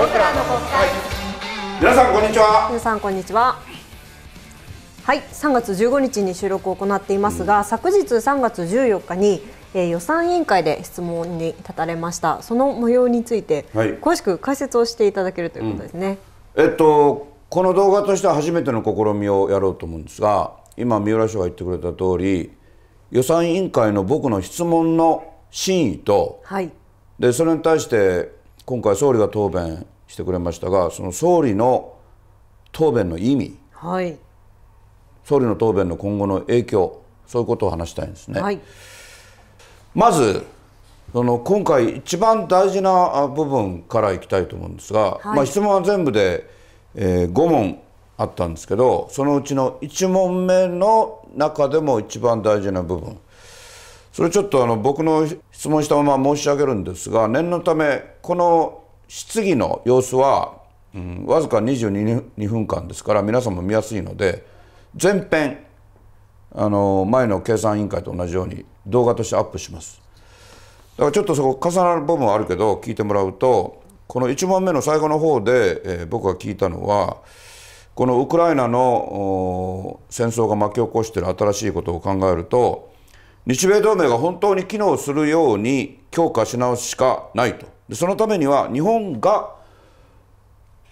僕らの国会皆さんこんにちは皆さんこんにちははい3月15日に収録を行っていますが、うん、昨日3月14日に、えー、予算委員会で質問に立たれましたその模様について、はい、詳しく解説をしていただけるということですね、うん、えっとこの動画としては初めての試みをやろうと思うんですが今三浦氏が言ってくれた通り予算委員会の僕の質問の真意と、はい、でそれに対して今回総理が答弁してくれましたがその総理の答弁の意味、はい、総理の答弁の今後の影響そういうことを話したいんですね。はい、まずその今回一番大事な部分からいきたいと思うんですが、はい、まあ、質問は全部で、えー、5問あったんですけどそのうちの1問目の中でも一番大事な部分それちょっとあの僕の質問したまま申し上げるんですが念のためこの質疑の様子は、うん、わずか22分間ですから皆さんも見やすいので前編あの前の計算委員会と同じように動画としてアップしますだからちょっとそこ重なる部分はあるけど聞いてもらうとこの1問目の最後の方で、えー、僕が聞いたのはこのウクライナの戦争が巻き起こしている新しいことを考えると日米同盟が本当に機能するように強化し直すしかないとでそのためには日本が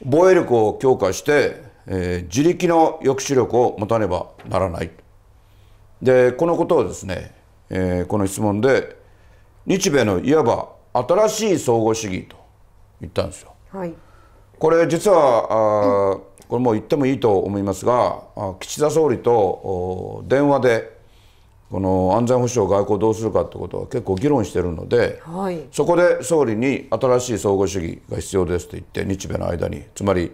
防衛力を強化して、えー、自力の抑止力を持たねばならないでこのことをですね、えー、この質問で日米のいわば新しい相互主義と言ったんですよ。はい、これ実はあ、これもう言ってもいいと思いますが岸田総理と電話でこの安全保障外交どうするかってことは結構議論してるので、はい、そこで総理に新しい相互主義が必要ですと言って日米の間につまり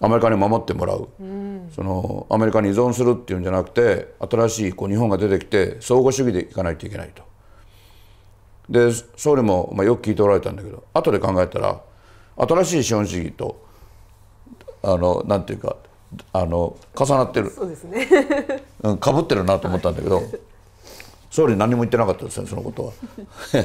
アメリカに守ってもらう、うん、そのアメリカに依存するっていうんじゃなくて新しいこう日本が出てきて相互主義でいかないといけないと。で総理も、まあ、よく聞いておられたんだけど後で考えたら新しい資本主義とあのなんていうかあの重なってる、ね、うん、かぶってるなと思ったんだけど。はい総理何も言ってなかったですねそのことは。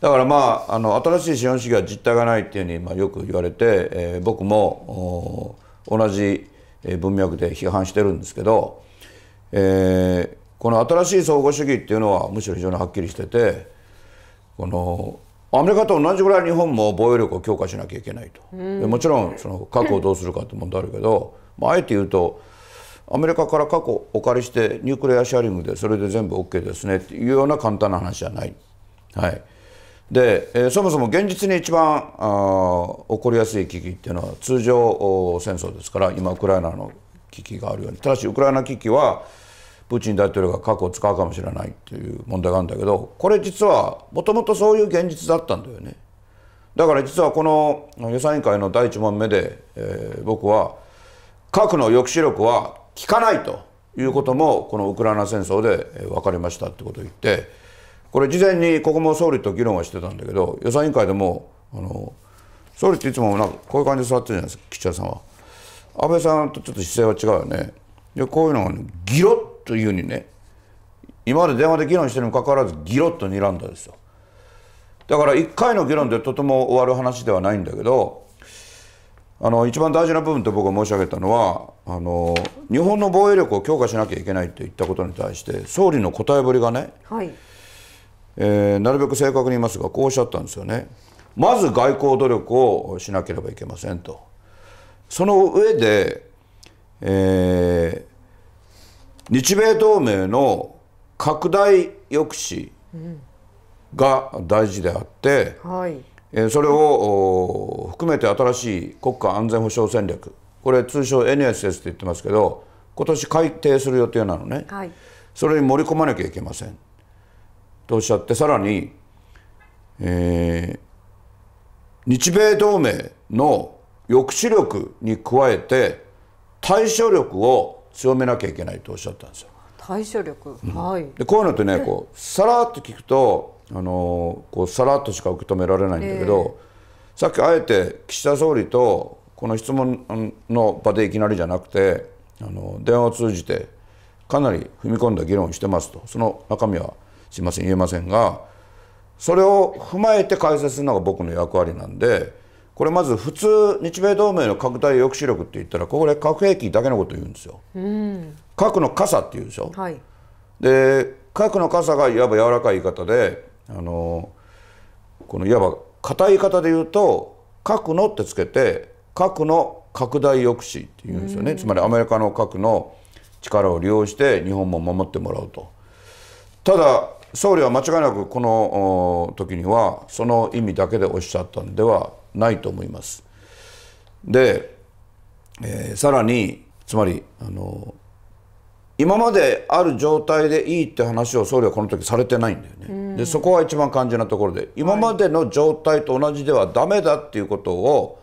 だからまああの新しい資本主義は実態がないっていうふうに、まあ、よく言われて、えー、僕も同じ文脈で批判してるんですけど、えー、この新しい相互主義っていうのはむしろ非常にはっきりしててこのアメリカと同じぐらい日本も防衛力を強化しなきゃいけないと、もちろんその核をどうするかって問題あるけど、まあ、あえて言うとアメリカから過去お借りしてニュークレアシャリングでそれで全部 OK ですねっていうような簡単な話じゃない。はい、で、えー、そもそも現実に一番あ起こりやすい危機っていうのは通常戦争ですから今ウクライナの危機があるようにただしウクライナ危機はプーチン大統領が核を使うかもしれないっていう問題があるんだけどこれ実はもともとそういう現実だったんだよね。だから実はこの予算委員会の第1問目で、えー、僕は核の抑止力は聞かないということもこのウクライナ戦争で分かりましたってことを言ってこれ事前にここも総理と議論はしてたんだけど予算委員会でもあの総理っていつもなんかこういう感じで座ってるじゃないですか岸田さんは。安倍さんとちょっと姿勢は違うよね。でこういうのが、ね、ギロッというにね今まで電話で議論してるにもかかわらずギロッと睨んだですよ。だから1回の議論でとても終わる話ではないんだけどあの一番大事な部分と僕が申し上げたのはあの日本の防衛力を強化しなきゃいけないと言ったことに対して総理の答えぶりがね、はい、えー、なるべく正確に言いますがこうおっしゃったんですよね。まず外交努力をしなければいけませんと。その上で、えー、日米同盟の拡大抑止が大事であって、うんはいそれを含めて新しい国家安全保障戦略これ通称 NSS て言ってますけど今年改定する予定なのね、はい、それに盛り込まなきゃいけませんとおっしゃってさらに、えー、日米同盟の抑止力に加えて対処力を強めなきゃいけないとおっしゃったんですよ。対処力、うん、はい、でこういうのってねこうさらっと聞くとあのこうさらっとしか受け止められないんだけど、えー、さっきあえて岸田総理とこの質問の場でいきなりじゃなくてあの電話を通じてかなり踏み込んだ議論をしてますとその中身はすいません言えませんがそれを踏まえて解説するのが僕の役割なんでこれまず普通日米同盟の拡大抑止力って言ったらここで核兵器だけのこと言うんですよ。うん、核の傘って言うでしょ。はい、で核の傘がいわば柔らかい言い方であのこのいわば硬い言い方で言うと「核の」ってつけて「核の拡大抑止」っていうんですよね、つまりアメリカの核の力を利用して日本も守ってもらうと。ただ総理は間違いなくこの時にはその意味だけでおっしゃったんではないと思います。で、えー、さらにつまりあの今まである状態でいいって話を総理はこの時されてないんだよね、うん、でそこは一番肝心なところで今までの状態と同じではダメだっていうことを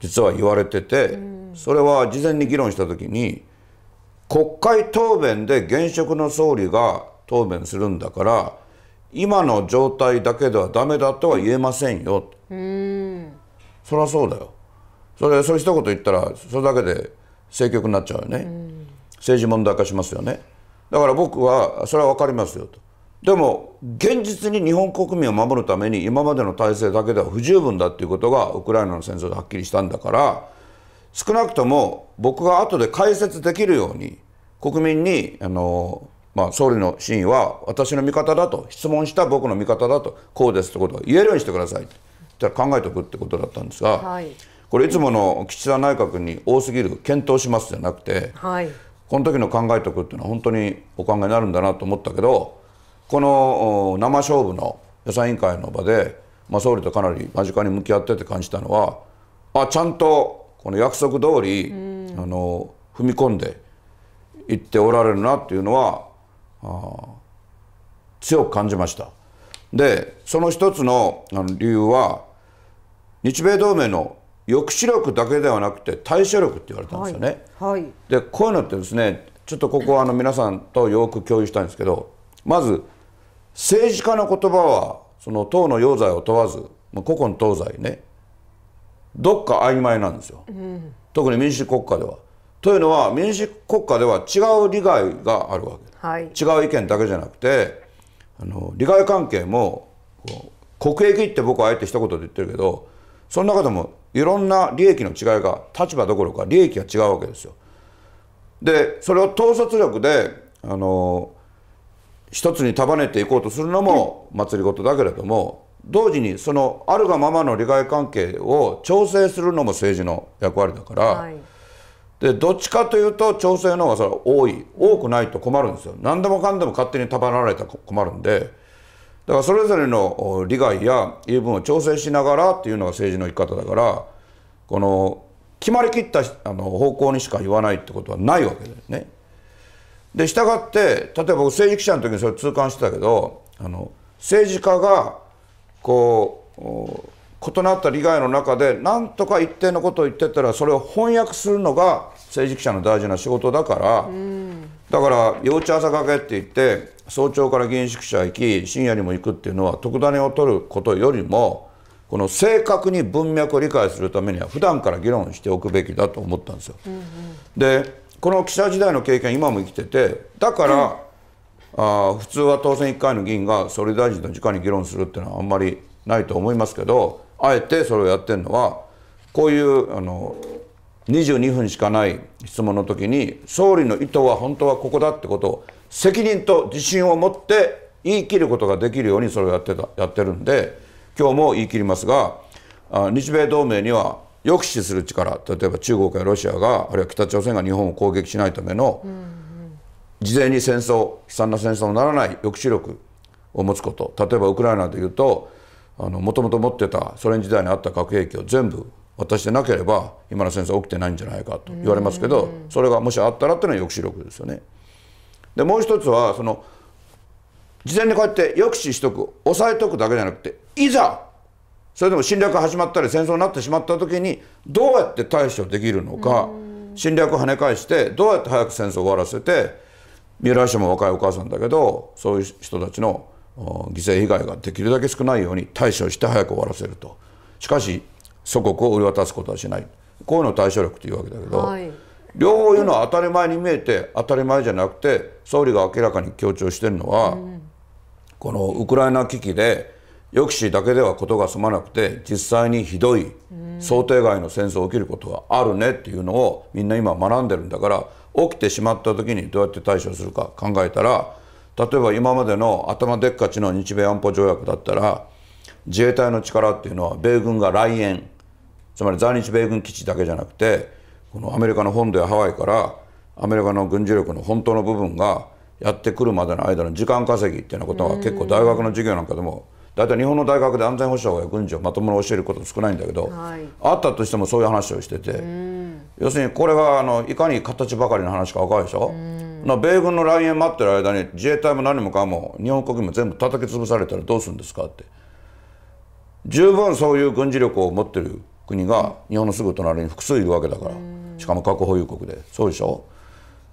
実は言われてて、うん、それは事前に議論した時に国会答弁で現職の総理が答弁するんだから今の状態だけではダメだとは言えませんよ、うん、そりゃそうだよそれそれ一言言ったらそれだけで政局になっちゃうよね。政治問題化しますよねだから僕はそれは分かりますよとでも現実に日本国民を守るために今までの体制だけでは不十分だっていうことがウクライナの戦争ではっきりしたんだから少なくとも僕が後で解説できるように国民にあの、まあ、総理の真意は私の味方だと質問した僕の味方だとこうですってことを言えるようにしてくださいって考えておくってことだったんですが、はい、これいつもの岸田内閣に多すぎる検討しますじゃなくて。はいこの時の考えとくっていうのは本当にお考えになるんだなと思ったけどこの生勝負の予算委員会の場で、まあ、総理とかなり間近に向き合ってて感じたのはあちゃんとこの約束通り、うん、あの踏み込んでいっておられるなっていうのはあ強く感じました。でその一つの理由は日米同盟の抑止力だけではなくて対処力って言われたんですよね。はいはい、でこういうのってですねちょっとここあの皆さんとよく共有したいんですけどまず政治家の言葉はその党の要罪を問わず、まあ、古今東西ねどっか曖昧なんですよ、うん、特に民主国家では。というのは民主国家では違う利害があるわけ、はい、違う意見だけじゃなくてあの利害関係も国益って僕はあえて一言で言ってるけどその中でもいろんな利益の違いが立場どころか利益が違うわけですよ。でそれを統率力であの一つに束ねていこうとするのも祭りごとだけれども同時にそのあるがままの利害関係を調整するのも政治の役割だから、はい、でどっちかというと調整の方がそれは多い多くないと困るんですよ何でもかんでも勝手に束ねられたら困るんで。だからそれぞれの利害や言い分を調整しながらっていうのが政治の生き方だからこの決まりきったあの方向にしか言わないってことはないわけだよね。で従って例えば僕政治記者の時にそれ痛感してたけどあの政治家がこう異なった利害の中で何とか一定のことを言ってたらそれを翻訳するのが政治記者の大事な仕事だから、だから「幼稚朝掛け」って言って早朝から議員宿舎行き深夜にも行くっていうのは特ダネを取ることよりもこの正確に文脈を理解するためには普段から議論しておくべきだと思ったんですよ。うんうん、でこの記者時代の経験今も生きててだから、うん、あ普通は当選1回の議員が総理大臣と直に議論するっていうのはあんまりないと思いますけどあえてそれをやってるのはこういうあの22分しかない質問の時に総理の意図は本当はここだってことを責任と自信を持って言い切ることができるようにそれをやってたやってるんで今日も言い切りますが日米同盟には抑止する力例えば中国やロシアがあるいは北朝鮮が日本を攻撃しないための、事前に戦争悲惨な戦争にならない抑止力を持つこと例えばウクライナでいうともともと持ってたソ連時代にあった核兵器を全部渡してなければ今の戦争起きてないんじゃないかと言われますけど、それがもしあったらっていうのは抑止力ですよね。でもう一つはその事前にこうやって抑止しとく抑えとくだけじゃなくていざそれでも侵略が始まったり戦争になってしまった時にどうやって対処できるのか侵略を跳ね返してどうやって早く戦争を終わらせて三浦市も若いお母さんだけどそういう人たちの犠牲被害ができるだけ少ないように対処して早く終わらせるとしかし祖国を売り渡すことはしないこういうのを対処力というわけだけど。はい両方言うのは当たり前に見えて当たり前じゃなくて総理が明らかに強調してるのは、うん、このウクライナ危機で抑止だけでは事が済まなくて実際にひどい想定外の戦争起きることがあるねっていうのをみんな今学んでるんだから起きてしまった時にどうやって対処するか考えたら例えば今までの頭でっかちの日米安保条約だったら自衛隊の力っていうのは米軍が来園つまり在日米軍基地だけじゃなくてこのアメリカの本土やハワイからアメリカの軍事力の本当の部分がやってくるまでの間の時間稼ぎっていうようなことは結構大学の授業なんかでも大体日本の大学で安全保障や軍事をまともに教えること少ないんだけど、はい、あったとしてもそういう話をしてて要するにこれがあのいかに形ばかりの話か分かるでしょな米軍の来園待ってる間に自衛隊も何もかも日本国民も全部叩き潰されたらどうするんですかって十分そういう軍事力を持ってる国が日本のすぐ隣に複数いるわけだから。しかも核保有国でそうでしょ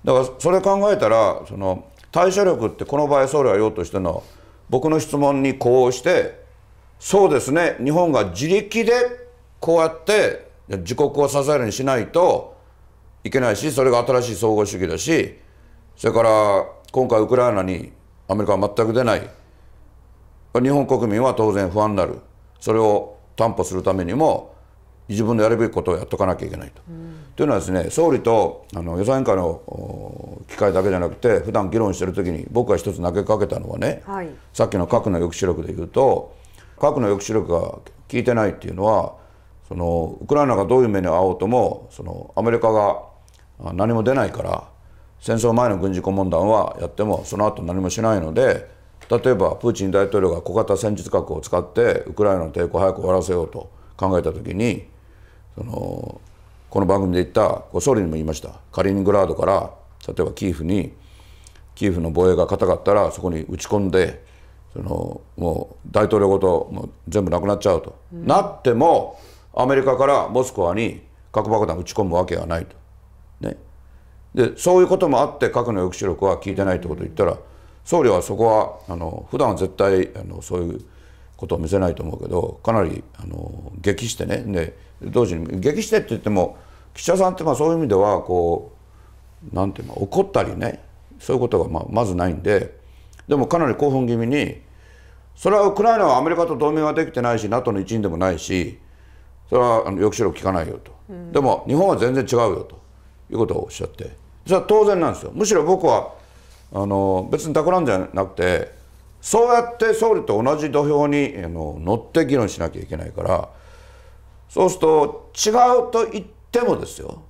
だからそれ考えたらその対処力ってこの場合総理はうとしての僕の質問にこうしてそうですね日本が自力でこうやって自国を支えるようにしないといけないしそれが新しい総合主義だしそれから今回ウクライナにアメリカは全く出ない日本国民は当然不安になるそれを担保するためにも自分のやるべきことをやっとかなきゃいけないと。うんというのはですね総理とあの予算委員会の機会だけじゃなくて普段議論してる時に僕が一つ投げかけたのはね、はい、さっきの核の抑止力でいうと核の抑止力が効いてないっていうのはそのウクライナがどういう目に遭おうともそのアメリカが何も出ないから戦争前の軍事顧問団はやってもその後何もしないので例えばプーチン大統領が小型戦術核を使ってウクライナの抵抗を早く終わらせようと考えた時にそのこの番組で言った総理にも言いましたカリーニングラードから例えばキーフにキーフの防衛が硬かったらそこに打ち込んでそのもう大統領ごともう全部なくなっちゃうと、うん、なってもアメリカからモスクワに核爆弾打ち込むわけがないと。ね、でそういうこともあって核の抑止力は効いてないってことを言ったら、総理はそこはあの普段は絶対あのそういうことを見せないと思うけどかなりあの激してねで同時に激してって言っても岸田さんってまあそういう意味ではこうなんていうの怒ったりねそういうことがまあまずないんででもかなり興奮気味にそれはウクライナはアメリカと同盟はできてないし NATO の一員でもないしそれは抑止力効かないよと、うん、でも日本は全然違うよということをおっしゃってそれは当然なんですよむしろ僕はあの別に企んじゃなくてそうやって総理と同じ土俵にあの乗って議論しなきゃいけないから。そうすると違うと言ってもですよ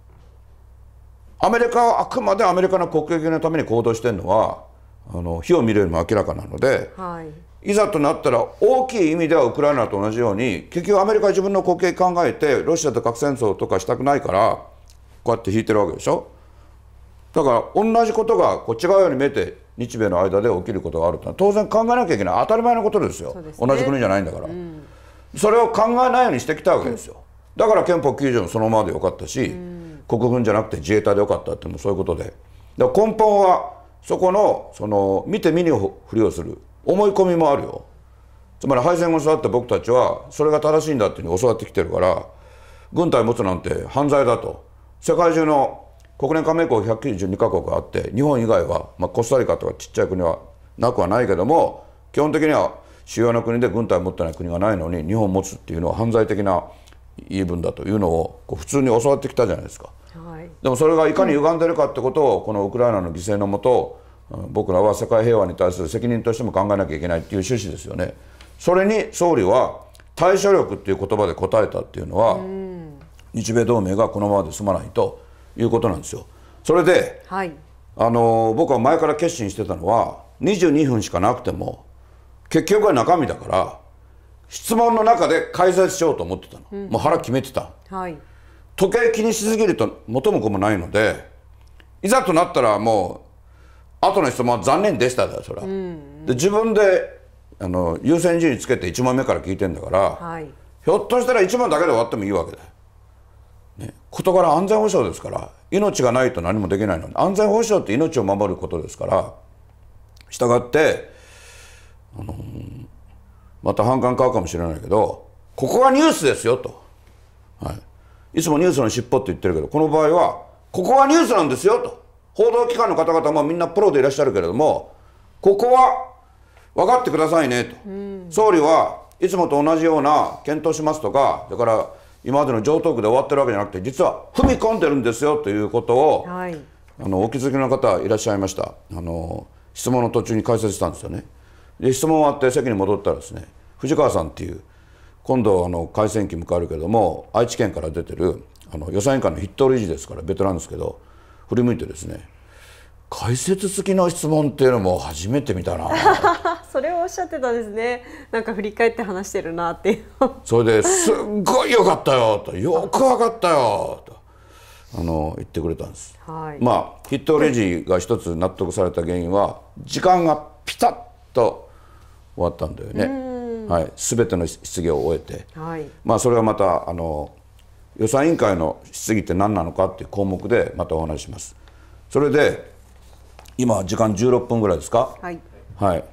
アメリカはあくまでアメリカの国益のために行動してるのはあの火を見るよりも明らかなので、はい、いざとなったら大きい意味ではウクライナと同じように結局アメリカは自分の国益考えてロシアと核戦争とかしたくないからこうやって引いてるわけでしょだから同じことがこう違うように見えて日米の間で起きることがあると当然考えなきゃいけない当たり前のことですよ、ね、同じ国じゃないんだから。うんそれを考えないようにしてきたわけですよ、だから憲法9条のそのままでよかったし、国軍じゃなくて自衛隊でよかったってもそういうことでだから根本はそこのその見て見ぬふりをする思い込みもあるよつまり敗戦後育った僕たちはそれが正しいんだっていうふうに教わってきてるから軍隊持つなんて犯罪だと世界中の国連加盟国192カ国あって日本以外は、まあ、コスタリカとかちっちゃい国はなくはないけども基本的には主要な国で軍隊を持ってない国がないのに日本を持つっていうのは犯罪的な言い分だというのをこう普通に教わってきたじゃないですか、はい、でもそれがいかに歪んでるかってことをこのウクライナの犠牲のもと僕らは世界平和に対する責任としても考えなきゃいけないっていう趣旨ですよね。それに総理は対処力っていう言葉で答えたっていうのは、日米同盟がこのままで済まないということなんですよ。それで、はい、あの僕は前から決心してたのは22分しかなくても結局は中身だから質問の中で解説しようと思ってたの、うん、もう腹決めてた、はい、時計気にしすぎると元も子もないのでいざとなったらもう後の質問は残念でしただそれは、うん、で自分であの優先順位つけて1問目から聞いてんだから、はい、ひょっとしたら1問だけで終わってもいいわけだよ、ね、事柄安全保障ですから命がないと何もできないの安全保障って命を守ることですからしたがってあのー、また反感買うかもしれないけどここがニュースですよと、はい、いつもニュースの尻尾って言ってるけどこの場合はここがニュースなんですよと報道機関の方々もみんなプロでいらっしゃるけれどもここは分かってくださいねと、うん、総理はいつもと同じような検討しますとかだから今までの常套句で終わってるわけじゃなくて実は踏み込んでるんですよということを、はい、あのお気づきの方いらっしゃいましたあの質問の途中に解説したんですよね。で質問終わって席に戻ったらですね藤川さんっていう今度あの改選期迎えるけども愛知県から出てるあの予算委員会の筆頭理事ですからベテランですけど振り向いてですね解説付きの質問っていうのも初めて見たな それをおっしゃってたんですねなんか振り返って話してるなっていうそれですっごいよかったよとよく分かったよとあの言ってくれたんです、はい、まあ筆頭理事が一つ納得された原因は時間がピタッと終わったんだよね、はい、全ての質疑を終えて、はい、まあ、それはまたあの予算委員会の質疑って何なのかっていう項目でまたお話しますそれで今時間16分ぐらいですかはい、はい、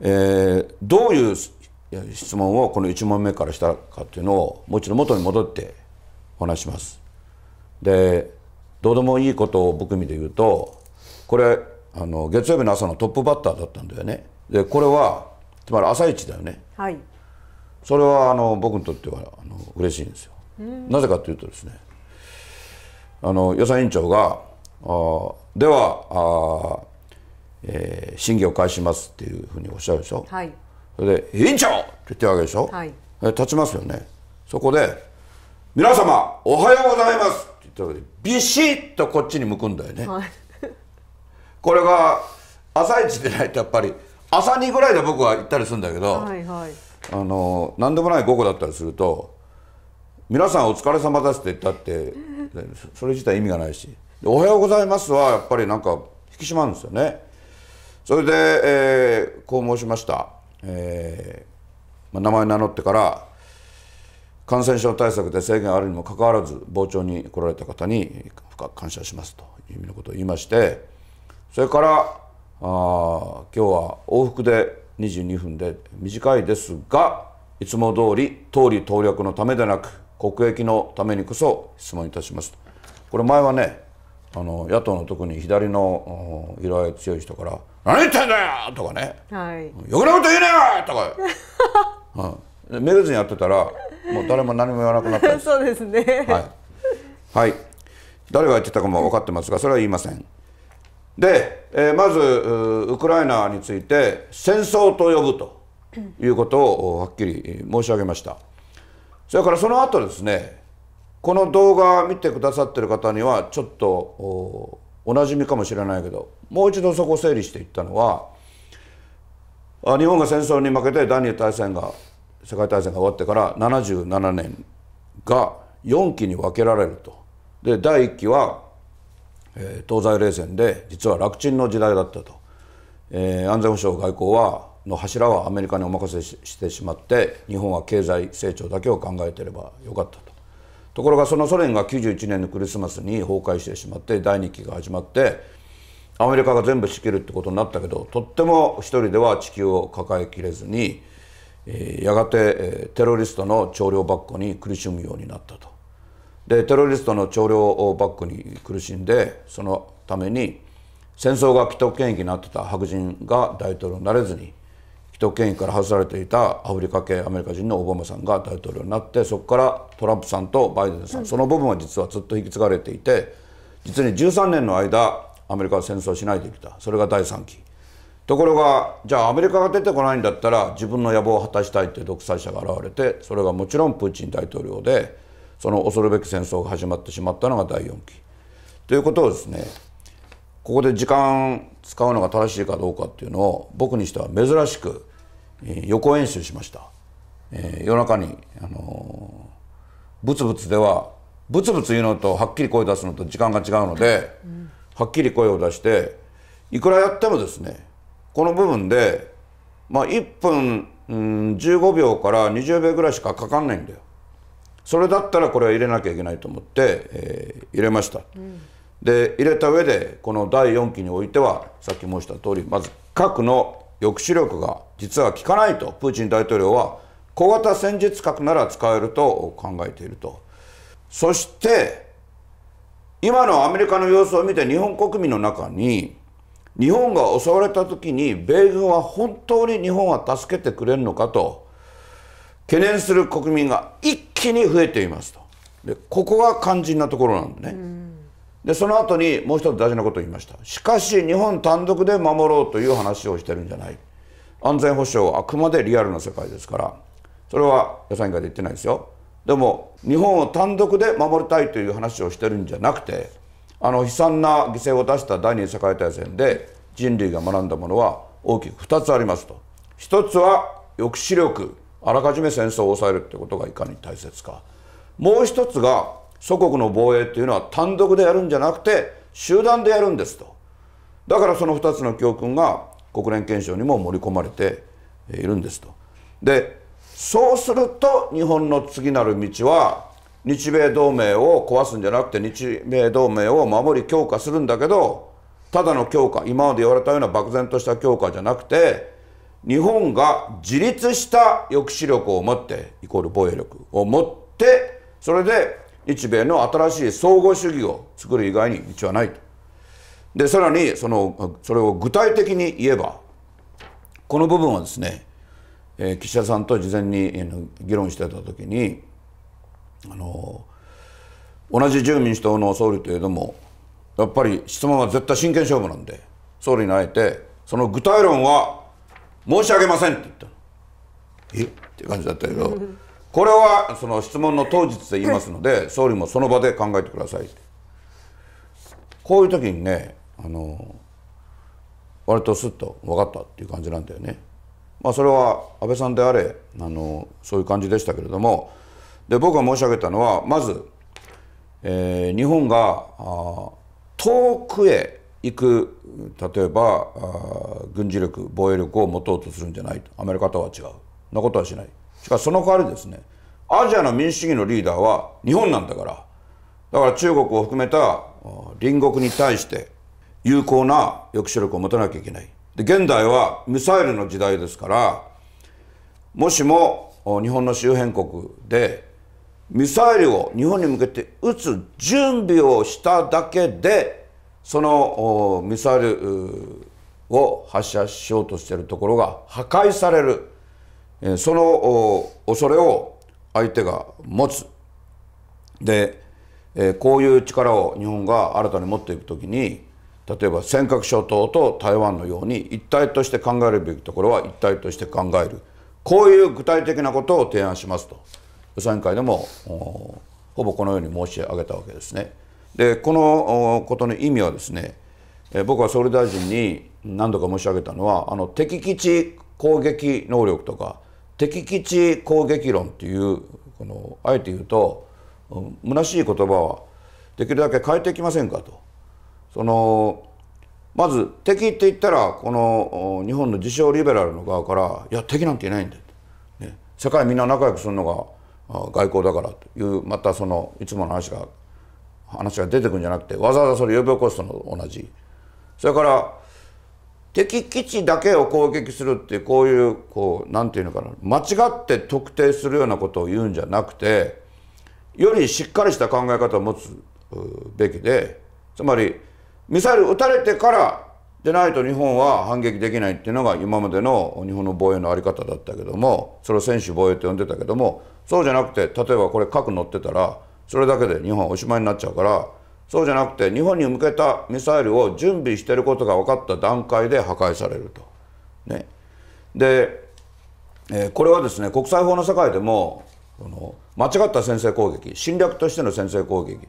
えー、どういう質問をこの1問目からしたかっていうのをもう一度元に戻ってお話しますでどうでもいいことを含みで言うとこれあの月曜日の朝のトップバッターだったんだよねでこれはつまり朝一だよね、はい、それはあの僕にとってはあの嬉しいんですよ、なぜかというとですねあの予算委員長があではあ、えー、審議を開始しますっていうふうにおっしゃるでしょ、はい、それで「委員長!」って言ってるわけでしょ、はい、立ちますよねそこで「皆様おはようございます」って言ったわけでビシッとこっちに向くんだよね、はい、これが朝一でないとやっぱり「朝2ぐらいで僕は行ったりするんだけど、はいはい、あの何でもない午後だったりすると「皆さんお疲れ様です」って言ったってそれ自体意味がないし「おはようございます」はやっぱりなんか引き締まるんですよね。それで、えー、こう申しました、えーまあ、名前名乗ってから感染症対策で制限あるにもかかわらず傍聴に来られた方に深く感謝しますという意味のことを言いましてそれからあ今日は往復で22分で短いですがいつも通り通り投略のためでなく国益のためにこそ質問いたしますこれ前はねあの野党の特に左の色合い強い人から「何言ってんだよ!」とかね「はい、よくなこと言うなよ!」とか、うん、めげずにやってたらもう誰も何も言わなくなったんです そうですねはい、はい、誰が言ってたかも分かってますがそれは言いませんで、えー、まずウクライナについて戦争と呼ぶということをはっきり申し上げましたそれからその後ですねこの動画見てくださってる方にはちょっとおおなじみかもしれないけどもう一度そこ整理していったのは日本が戦争に負けて第二次大戦が世界大戦が終わってから77年が4期に分けられるとで第1期はえ東西冷戦で実は楽ちんの時代だったと、えー、安全保障外交はの柱はアメリカにお任せしてしまって日本は経済成長だけを考えてればよかったとところがそのソ連が91年のクリスマスに崩壊してしまって第2期が始まってアメリカが全部仕切るってことになったけどとっても一人では地球を抱えきれずに、えー、やがて、えー、テロリストの徴領ばっこに苦しむようになったと。でテロリストの徴領をバックに苦しんでそのために戦争が既得権益になってた白人が大統領になれずに既得権益から外されていたアフリカ系アメリカ人のオバマさんが大統領になってそこからトランプさんとバイデンさん、うん、その部分は実はずっと引き継がれていて実に13年の間アメリカは戦争しないできたそれが第3期ところがじゃあアメリカが出てこないんだったら自分の野望を果たしたいって独裁者が現れてそれがもちろんプーチン大統領で。その恐るべき戦争が始まってしまったのが第4期。ということをですねここで時間使うのが正しいかどうかっていうのを僕にしては珍しく予行演習しました、えー、夜中に、あのー、ブツブツではブツブツ言うのとはっきり声出すのと時間が違うので、うん、はっきり声を出していくらやってもですねこの部分で、まあ、1分、うん、15秒から20秒ぐらいしかかかんないんだよ。それだったらこれは入れなきゃいけないと思って、えー、入れました、うん、で入れた上でこの第4期においてはさっき申した通りまず核の抑止力が実は効かないとプーチン大統領は小型戦術核なら使えると考えているとそして今のアメリカの様子を見て日本国民の中に日本が襲われた時に米軍は本当に日本は助けてくれるのかと懸念する国民が一気に増えていますとでここが肝心なところなんね、うん、でその後にもう一つ大事なことを言いましたしかし日本単独で守ろうという話をしてるんじゃない安全保障はあくまでリアルな世界ですからそれは予算委員会で言ってないですよでも日本を単独で守りたいという話をしてるんじゃなくてあの悲惨な犠牲を出した第二次世界大戦で人類が学んだものは大きく2つありますと1つは抑止力あらかじめ戦争を抑えるってことがいかに大切かもう一つが祖国の防衛っていうのは単独でやるんじゃなくて集団でやるんですとだからその2つの教訓が国連憲章にも盛り込まれているんですとでそうすると日本の次なる道は日米同盟を壊すんじゃなくて日米同盟を守り強化するんだけどただの強化今まで言われたような漠然とした強化じゃなくて日本が自立した抑止力を持ってイコール防衛力を持ってそれで日米の新しい総合主義を作る以外に道はないと。でさらにそのそれを具体的に言えばこの部分はですね、えー、岸田さんと事前に議論してたときにあの同じ自由民主党の総理といえどもやっぱり質問は絶対真剣勝負なんで総理にあえてその具体論は申し上げませんって言ったえって感じだったけどこれはその質問の当日で言いますので総理もその場で考えてくださいこういう時にねあの割とすっと分かったっていう感じなんだよね。まあ、それは安倍さんであれあのそういう感じでしたけれどもで僕が申し上げたのはまず、えー、日本が遠くへいく例えば軍事力防衛力を持とうとするんじゃないとアメリカとは違うなことはしないしかしその代わりですねアジアの民主主義のリーダーは日本なんだからだから中国を含めた隣国に対して有効な抑止力を持たなきゃいけないで現代はミサイルの時代ですからもしも日本の周辺国でミサイルを日本に向けて撃つ準備をしただけでそのミサイルを発射しようとしているところが破壊されるその恐れを相手が持つでこういう力を日本が新たに持っていくときに例えば尖閣諸島と台湾のように一体として考えるべきところは一体として考えるこういう具体的なことを提案しますと予算委員会でもほぼこのように申し上げたわけですね。でこのことの意味はですね僕は総理大臣に何度か申し上げたのはあの敵基地攻撃能力とか敵基地攻撃論っていうこのあえて言うと虚しい言葉はできるだけ変えていきませんかと。そのまず敵って言ったらこの日本の自称リベラルの側から「いや敵なんていないんだ」ね、世界みんな仲良くするのが外交だから」というまたそのいつもの話が話が出てくるんじゃなくてわざわざそれ呼び起こすの同じそれから敵基地だけを攻撃するっていうこういうこう何て言うのかな間違って特定するようなことを言うんじゃなくてよりしっかりした考え方を持つべきでつまりミサイル撃たれてからでないと日本は反撃できないっていうのが今までの日本の防衛の在り方だったけどもそれを専守防衛と呼んでたけどもそうじゃなくて例えばこれ核乗ってたらそれだけで日本はおしまいになっちゃうからそうじゃなくて日本に向けたミサイルを準備してることが分かった段階で破壊されると。ね、で、えー、これはですね国際法の世界でもの間違った先制攻撃侵略としての先制攻撃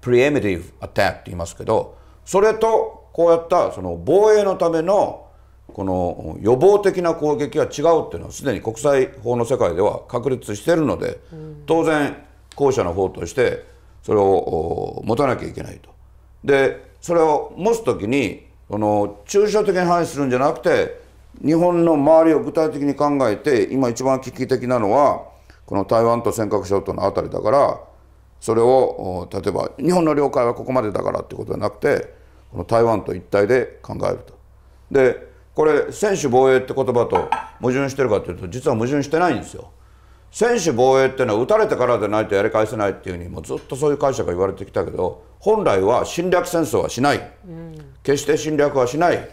プリエミティブアタックって言いますけどそれとこうやったその防衛のためのこの予防的な攻撃は違うっていうのはすでに国際法の世界では確立してるので、当然後者の方としてそれを持たなきゃいけないと。でそれを持つ時にその抽象的に反するんじゃなくて日本の周りを具体的に考えて今一番危機的なのはこの台湾と尖閣諸島の辺りだからそれを例えば日本の領海はここまでだからってことじゃなくてこの台湾と一体で考えると。でこれ専守防衛って言葉と矛盾してるかというと実は矛盾してないんですよ。専守防衛っていうのは撃たれてからでないとやり返せないっていうふうにもうずっとそういう解釈が言われてきたけど本来は侵略戦争はしない、うん、決して侵略はしない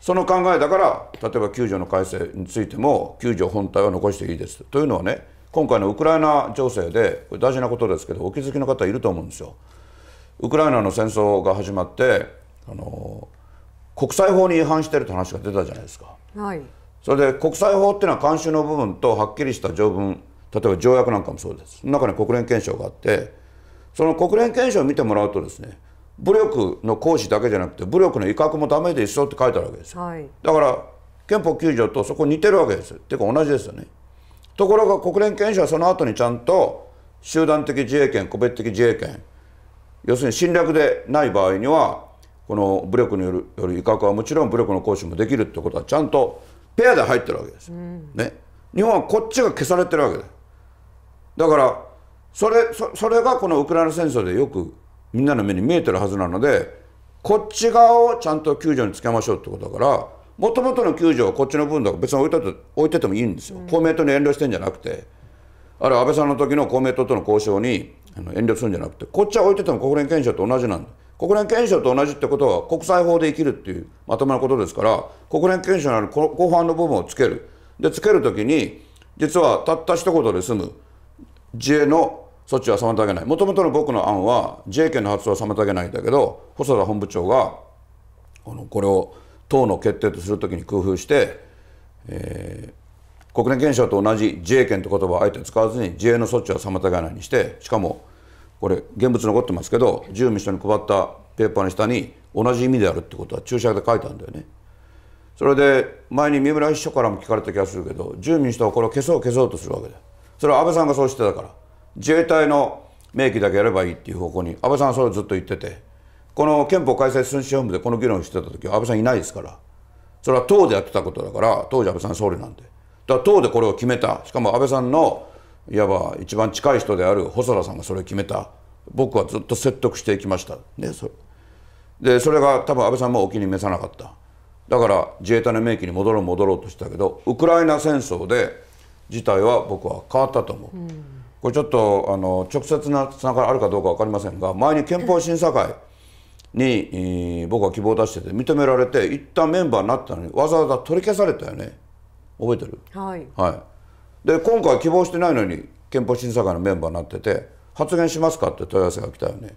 その考えだから例えば救助の改正についても救助本体は残していいですというのはね今回のウクライナ情勢で大事なことですけどお気づきの方いると思うんですよ。ウクライナの戦争が始まってあの国際法に違反してるって話が出たじゃないですか。はいそれで国際法っていうのは慣習の部分とはっきりした条文例えば条約なんかもそうですその中に国連憲章があってその国連憲章を見てもらうとですね武力の行使だけじゃなくて武力の威嚇もダメでしょって書いてあるわけですよ、はい、だから憲法9条とそこ似てるわけですっていうか同じですよねところが国連憲章はその後にちゃんと集団的自衛権個別的自衛権要するに侵略でない場合にはこの武力による威嚇はもちろん武力の行使もできるってことはちゃんとペアで入ってるわけです、うん、ね、日本はこっちが消されてるわけだだからそれそそれがこのウクライナ戦争でよくみんなの目に見えてるはずなのでこっち側をちゃんと救助につけましょうってことだからもともとの救助はこっちの分だから別に置いてて置いててもいいんですよ、うん、公明党に遠慮してんじゃなくてあれ安倍さんの時の公明党との交渉に遠慮するんじゃなくてこっちは置いてても国連憲章と同じなんだ国連憲章と同じってことは国際法で生きるっていうまともなことですから国連憲章のある後半の部分をつけるでつける時に実はたった一言で済む自衛の措置は妨げないもともとの僕の案は自衛権の発動は妨げないんだけど細田本部長がこれを党の決定とするときに工夫して、えー、国連憲章と同じ自衛権って言葉をあえて使わずに自衛の措置は妨げないにしてしかもこれ現物残ってますけど自由民主党に配ったペーパーの下に同じ意味であるってことは注釈で書いたんだよね。それで前に三村秘書からも聞かれた気がするけど自由民主党はこれを消そう消そうとするわけだそれは安倍さんがそうしてたから自衛隊の明記だけやればいいっていう方向に安倍さんはそれをずっと言っててこの憲法改正推進本部でこの議論をしてた時は安倍さんいないですからそれは党でやってたことだから当時安倍さん総理なんでだから党でこれを決めたしかも安倍さんのいわば一番近い人である細田さんがそれを決めた僕はずっと説得していきましたねそれでそれが多分安倍さんもお気に召さなかっただから自衛隊の名機に戻ろう戻ろうとしたけどウクライナ戦争で事態は僕は変わったと思う、うん、これちょっとあの直接なつながりあるかどうか分かりませんが前に憲法審査会に、僕は希望を出してて認められて一旦メンバーになったのにわざわざ取り消されたよね覚えてるはい、はいで今回希望してないのに憲法審査会のメンバーになってて発言しますかって問い合わせが来たよね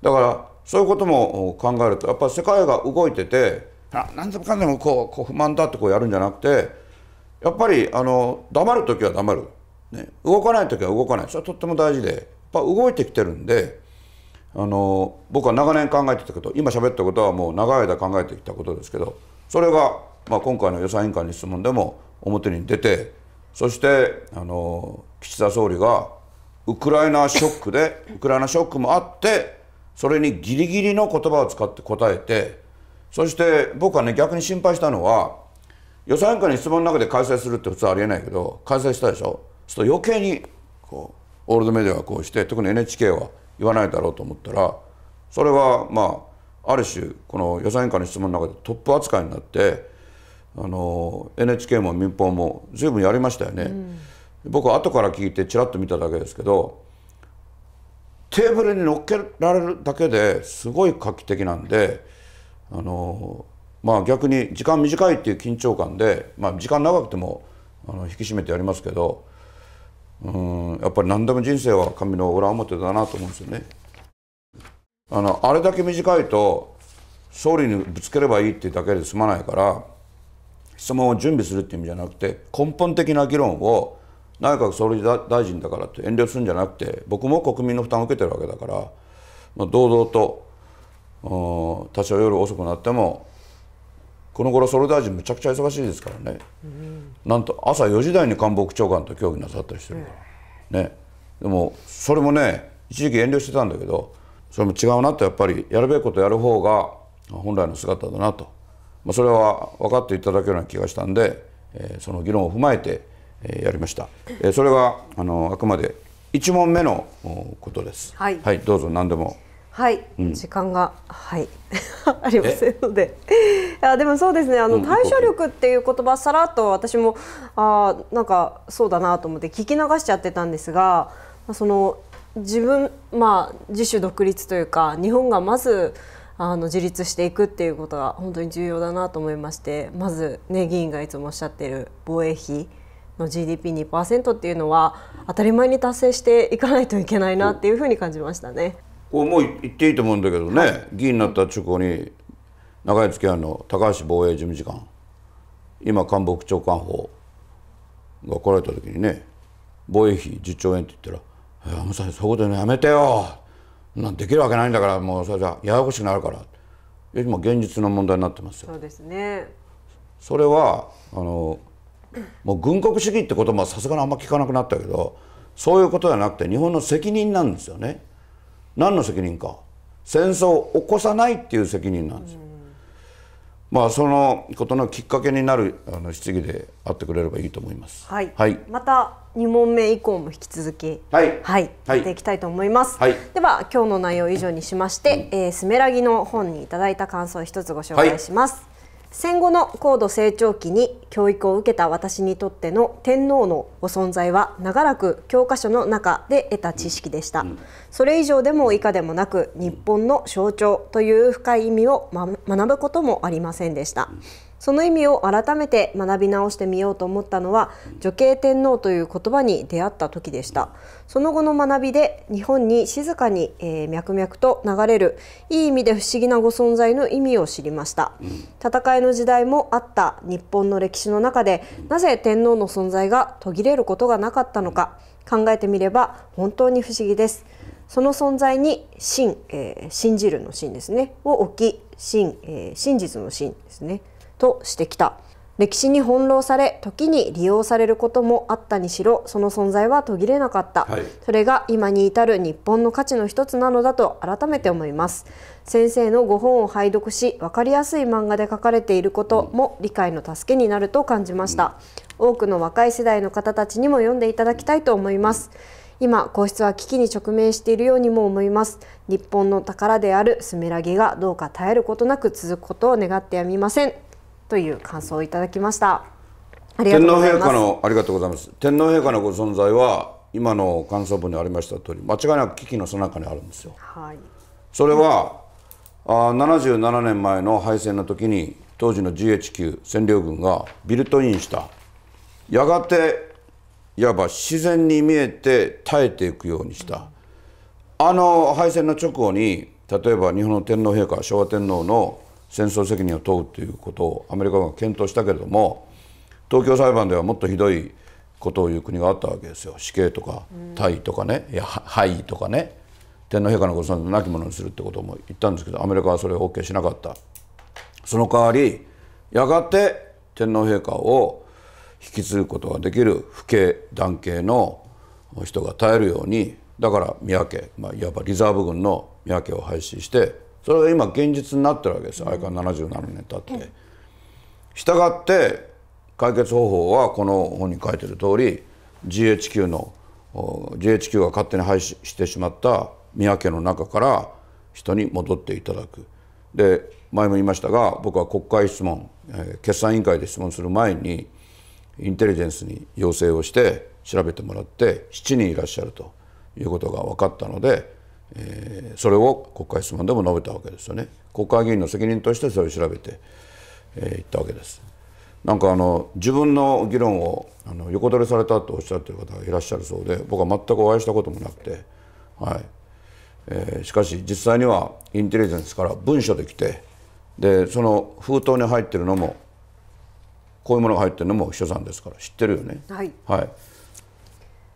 だからそういうことも考えるとやっぱり世界が動いてて何でもかんでもこうこう不満だってこうやるんじゃなくてやっぱりあの黙る時は黙る、ね、動かない時は動かないそれはとっても大事でやっぱ動いてきてるんであの僕は長年考えてたこと今喋ったことはもう長い間考えてきたことですけどそれが、まあ、今回の予算委員会の質問でも表に出てそしてあの岸田総理がウクライナショックで ウクライナショックもあってそれにぎりぎりの言葉を使って答えてそして僕はね逆に心配したのは予算委員会に質問の中で開催するって普通ありえないけど開催したでしょそうすると余計にこうオールドメディアはこうして特に NHK は言わないだろうと思ったらそれはまあある種この予算委員会の質問の中でトップ扱いになってあの NHK も民放も随分やりましたよね、うん、僕は後から聞いてちらっと見ただけですけどテーブルに乗っけられるだけですごい画期的なんであの、まあ、逆に時間短いっていう緊張感で、まあ、時間長くてもあの引き締めてやりますけどうんやっぱり何でも人生は紙の裏表だなと思うんですよね。あのあれだけ短いと総理にぶつければいいっていうだけで済まないから質問を準備するっていう意味じゃなくて根本的な議論を内閣総理大臣だからって遠慮するんじゃなくて僕も国民の負担を受けてるわけだから、まあ、堂々と多少夜遅くなってもこの頃総理大臣むちゃくちゃ忙しいですからね、うん、なんと朝4時台に官房長官と協議なさったりしてるから、うん、ねでもそれもね一時期遠慮してたんだけどそれも違うなとやっぱりやるべきことやる方が本来の姿だなと。まあ、それは分かっていただけるような気がしたんで、えー、その議論を踏まえて、えー、やりました、えー、それはあのあくまで1問目のことです、はい、はい、どうぞ何でもはい、うん、時間がはい ありませんのでいやでもそうですねあの、うん、対処力っていう言葉さらっと私もあなんかそうだなと思って聞き流しちゃってたんですがその自分まあ自主独立というか日本がまずあの自立していくっていうことが本当に重要だなと思いましてまず、ね、議員がいつもおっしゃってる防衛費の GDP2% っていうのは当たり前に達成していかないといけないなっていうふうに感じましたね。これもう言っていいと思うんだけどね、議員になった直後に長い付き合いの高橋防衛事務次官今官房長官補が来られた時にね防衛費10兆円って言ったら「えー、あのそういうことやめてよ」なんできるわけないんだからもうそれじゃややこしくなるからも現実の問題になってますよ。そうですねそれはあのもう軍国主義って言葉はさすがにあんま聞かなくなったけどそういうことじゃなくて日本の責任なんですよね。何の責任か戦争を起こさないっていう責任なんですまあ、そのことのきっかけになるあの質疑であってくれればいいと思います。はい。はい、また2問目以降も引き続き、はい、はい、やっていきたいと思います。はい、では今日の内容以上にしまして、うん、えー、スメラギの本にいただいた感想を一つご紹介します。はい戦後の高度成長期に教育を受けた私にとっての天皇のご存在は長らく教科書の中で得た知識でした、それ以上でも以下でもなく日本の象徴という深い意味を、ま、学ぶこともありませんでした、その意味を改めて学び直してみようと思ったのは女系天皇という言葉に出会った時でしたその後の学びで日本に静かに、えー、脈々と流れるいい意味で不思議なご存在の意味を知りました、うん、戦いの時代もあった日本の歴史の中でなぜ天皇の存在が途切れることがなかったのか考えてみれば本当に不思議ですその存在に信、えー、信じるの信ですねを置き信、えー、真実の信ですねとしてきた歴史に翻弄され時に利用されることもあったにしろその存在は途切れなかった、はい、それが今に至る日本の価値の一つなのだと改めて思います先生のご本を拝読し分かりやすい漫画で書かれていることも理解の助けになると感じました、うん、多くの若い世代の方たちにも読んでいただきたいと思います、今皇室は危機に直面しているようにも思います日本の宝であるスメラギがどうか耐えることなく続くことを願ってやみませんという感想をいただきました。天皇陛下のありがとうございます。天皇陛下のご存在は今の感想文にありました通り、間違いなく危機の最中にあるんですよ。はい、それは、うん、あ77年前の敗戦の時に当時の GHQ 占領軍がビルトインした。やがていわば自然に見えて耐えていくようにした。うん、あの敗戦の直後に例えば日本の天皇陛下昭和天皇の戦争責任を問うということをアメリカが検討したけれども東京裁判ではもっとひどいことを言う国があったわけですよ死刑とか退位とかね、うん、いや廃とかね天皇陛下のご尊尊亡き者にするってことも言ったんですけどアメリカはそれを OK しなかったその代わりやがて天皇陛下を引き継ぐことができる父兄男系の人が絶えるようにだから三宅、まあ、いわばリザーブ軍の三宅を廃止してそれが今現実になってるわけですよ、あれから77年経って。したがって解決方法はこの本に書いてる通り GHQ の GHQ が勝手に廃止してしまった宮家の中から人に戻っていただく。で前も言いましたが僕は国会質問、えー、決算委員会で質問する前にインテリジェンスに要請をして調べてもらって7人いらっしゃるということが分かったのでえー、それを国会質問でも述べたわけですよね国会議員の責任としてそれを調べて、えー、言ったわけですなんかあの自分の議論をあの横取りされたとおっしゃってる方がいらっしゃるそうで僕は全くお会いしたこともなくて、はいえー、しかし実際にはインテリジェンスから文書で来てでその封筒に入ってるのもこういうものが入ってるのも秘書さんですから知ってるよね。はい、はい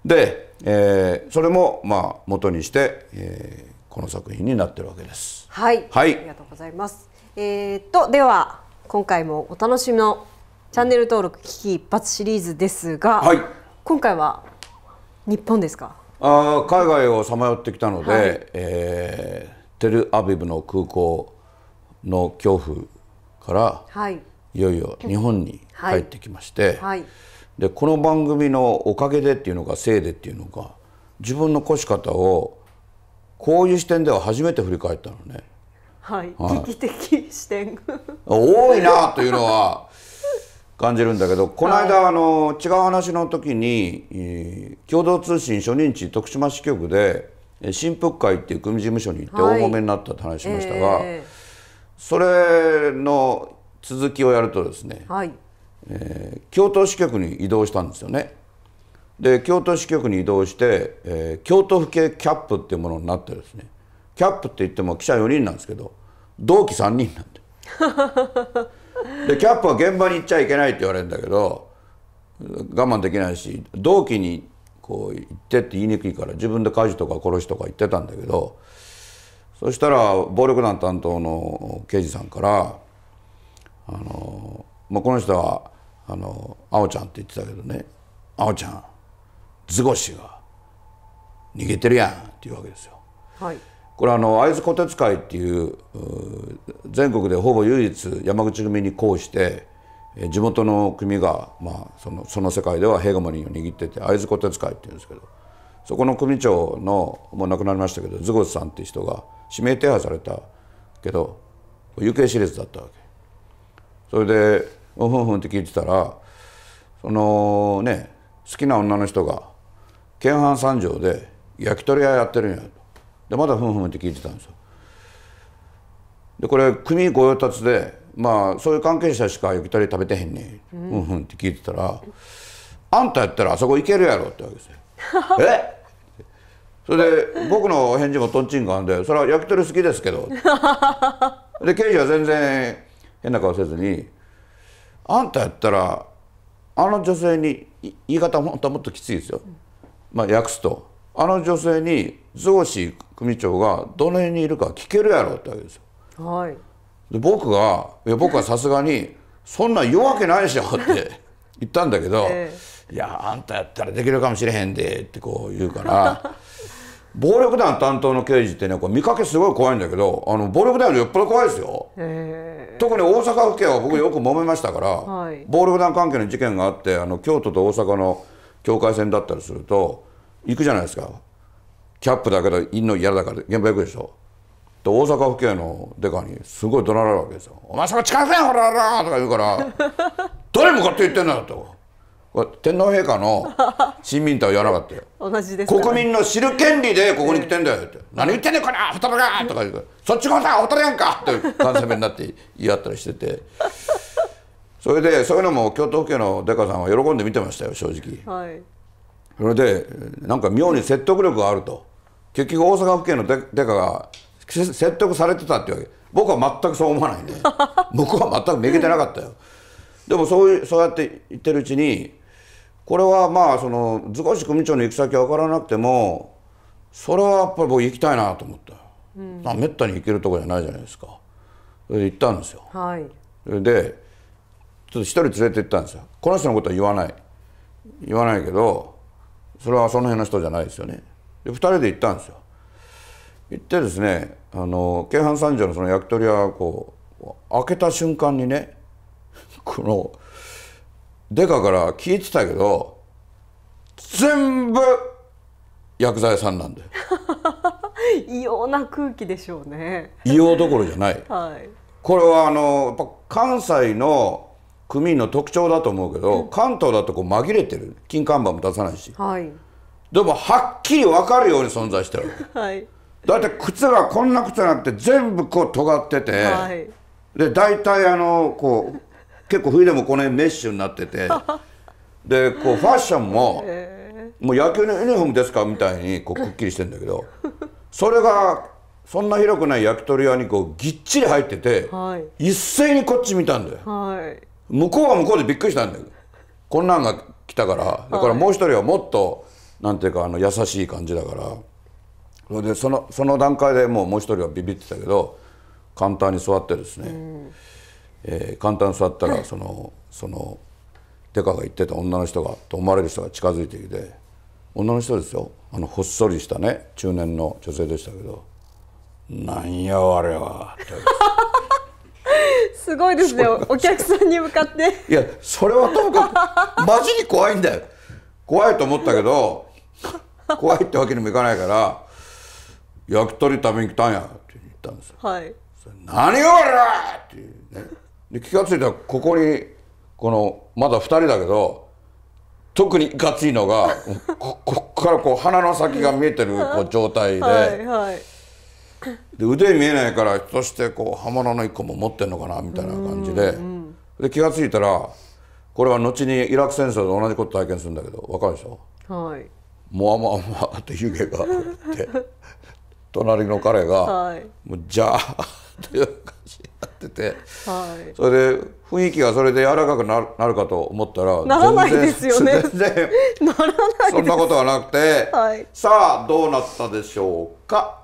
で、えー、それもまあ元にして、えー、この作品になってるわけです。はい、はい、ありがとうございます。えーと、とでは今回もお楽しみのチャンネル登録危機一髪シリーズですが、はい、今回は日本ですかあ海外をさまよってきたので、はい、えー、テルアビブの空港の恐怖から、はい、いよいよ日本に帰ってきまして。はい、はいでこの番組のおかげでっていうのかせいでっていうのか自分の越し方をこういう視点では初めて振り返ったのね。はい、はい、危機的視点多いなというのは感じるんだけどこの間、はい、あの違う話の時に、えー、共同通信初任地徳島支局で新福会っていう組事務所に行って大揉めになったって話しましたが、はいえー、それの続きをやるとですね、はい、えー、京都支局に移動したんですよね。で京都支局に移動して、えー、京都府警キャップっていうものになってですねキャップって言っても記者4人なんですけど同期3人なん ででキャップは現場に行っちゃいけないって言われるんだけど我慢できないし同期にこう行ってって言いにくいから自分で火事とか殺しとか言ってたんだけどそしたら暴力団担当の刑事さんから「あのまあ、この人はあの「あおちゃん」って言ってたけどね「あおちゃん図星が逃げてるやん」っていうわけですよ。はい、これあの会津虎鉄会っていう全国でほぼ唯一山口組に抗して地元の組が、まあ、そのその世界では平賀ガを握ってて会津虎鉄会っていうんですけどそこの組長のもう亡くなりましたけど図星さんっていう人が指名手配されたけど行方知れずだったわけ。それでふんふんって聞いてたらそのね好きな女の人が県藩三条で焼き鳥屋やってるんやとでまだふんふんって聞いてたんですよでこれ組御用達でまあそういう関係者しか焼き鳥食べてへんね、うん、ふんふんって聞いてたら「あんたやったらあそこ行けるやろ」ってわけですよ。えそれで僕のお返事もとんちんかんで「それは焼き鳥好きですけど」で刑事は全然変な顔せずにあんたやったらあの女性に言い方ももっときついですよ、まあ、訳すとあの女性に増子組長がどの辺にいるか聞けるやろってわけですよ。はい、で僕がいや僕はさすがに「そんなん言うわけないでしょ」って言ったんだけど「えいやあんたやったらできるかもしれへんで」ってこう言うから。暴力団担当の刑事ってねこれ見かけすごい怖いんだけどあの暴力団よりよっぽど怖いですよ特に大阪府警は僕よく揉めましたから、はい、暴力団関係の事件があってあの京都と大阪の境界線だったりすると行くじゃないですかキャップだけどいんの嫌だから現場行くでしょで大阪府警のデカにすごい怒鳴られるわけですよ「お前そこ近くやんほらほら」とか言うから 「誰向かって言ってんだ」と。天皇陛下の親民とは言わなかったよ同じです、ね、国民の知る権利でここに来てんだよって、えー、何言ってんねんこれホタルがとか言うそっちこそホタルやんかって関西弁になって言い合ったりしててそれでそういうのも京都府警のデカさんは喜んで見てましたよ正直、はい、それでなんか妙に説得力があると結局大阪府警のデデカが説得されてたってわけ僕は全くそう思わないね僕は全くめげてなかったよでもそういうそうやって言ってるうちにこれはまあその図越組長の行き先分からなくてもそれはやっぱり僕行きたいなと思った、うん、めったに行けるとこじゃないじゃないですかそれで行ったんですよ、はい、でちょっと一人連れて行ったんですよこの人のことは言わない言わないけどそれはその辺の人じゃないですよねで2人で行ったんですよ行ってですねあの京阪三条のその焼き鳥屋こう開けた瞬間にね このデカから聞いてたけど全部薬剤さんなんで 異様な空気でしょうね異様どころじゃない、はい、これはあのやっぱ関西の組員の特徴だと思うけど、うん、関東だとこう紛れてる金看板も出さないし、はい、でもはっきり分かるように存在してる、はい、だって靴がこんな靴なくて全部こう尖ってて、はい、で大体あのこう結構冬でもこの辺メッシュになってて でこうファッションも、えー、もう野球のユニフォームですかみたいにこうくっきりしてんだけど それがそんな広くない焼き鳥屋にこうぎっちり入ってて、はい、一斉にこっち見たんだよ、はい、向こうは向こうでびっくりしたんだよこんなんが来たからだからもう一人はもっと、はなんていうかあの優しい感じだからそれでそのその段階でもうもう一人はビビってたけど簡単に座ってですね、うんえー、簡単に座ったらそのそのてかが言ってた女の人がと思われる人が近づいてきて女の人ですよあのほっそりしたね中年の女性でしたけど「なんや我は」って。すごいですねお客さんに向かっていやそれはともかくマジに怖いんだよ怖いと思ったけど怖いってわけにもいかないから「焼き鳥食べに来たんや」って言ったんですよ。はい、何を俺らっていうねで気が付いたらここにこのまだ2人だけど特にいかついのがこ こっからこう鼻の先が見えてるこう状態で。はいはいで腕見えないからそしてこう刃物の一個も持ってんのかなみたいな感じでで気が付いたらこれは後にイラク戦争で同じこと体験するんだけど分かるでしょ、はい、もわもわもわって湯気がって隣の彼が、はい、もうじゃあってってて、はい、それで雰囲気がそれで柔らかくなるなるかと思ったらならないですよね ならないそんなことはなくて、はい、さあどうなったでしょうか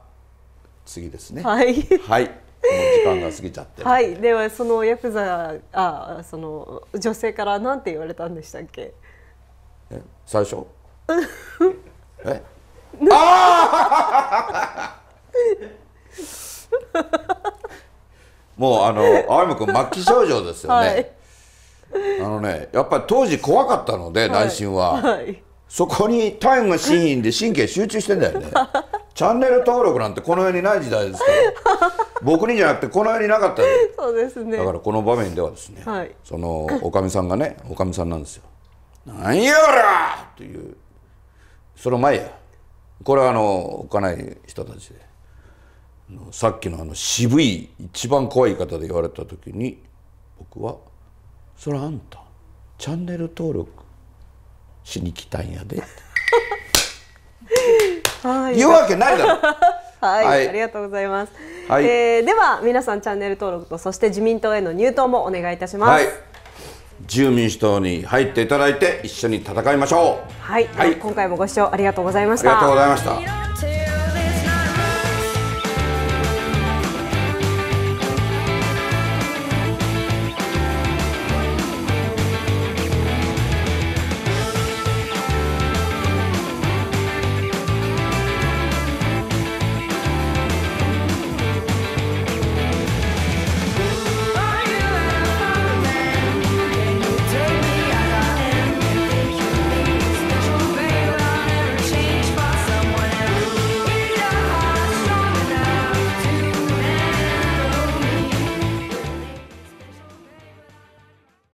次ですねはい、はいもう時間が過ぎちゃって。はい、ではそのヤクザあその女性からなんて言われたんでしたっけ？え最初？え？ああ！もうあの青山 君末期症状ですよね、はい、あのねやっぱり当時怖かったので、内心は、はい、そこにタイムがーンで神経集中してんだよね チャンネル登録なんてこの世にない時代ですから僕にじゃなくてこの世になかったそうですねだからこの場面ではですね、はい、そのおかみさんがねおかみさんなんですよ「なんやおら!」というその前やこれはあのない人たちでさっきのあの渋い一番怖い方で言われた時に僕は「それあんたチャンネル登録しに来たんやで」はい、言うわけないだろ はい、はい、ありがとうございます、はい、えー、では皆さんチャンネル登録とそして自民党への入党もお願いいたします、はい、自由民主党に入っていただいて一緒に戦いましょうはい、はい、今回もご視聴ありがとうございましたありがとうございました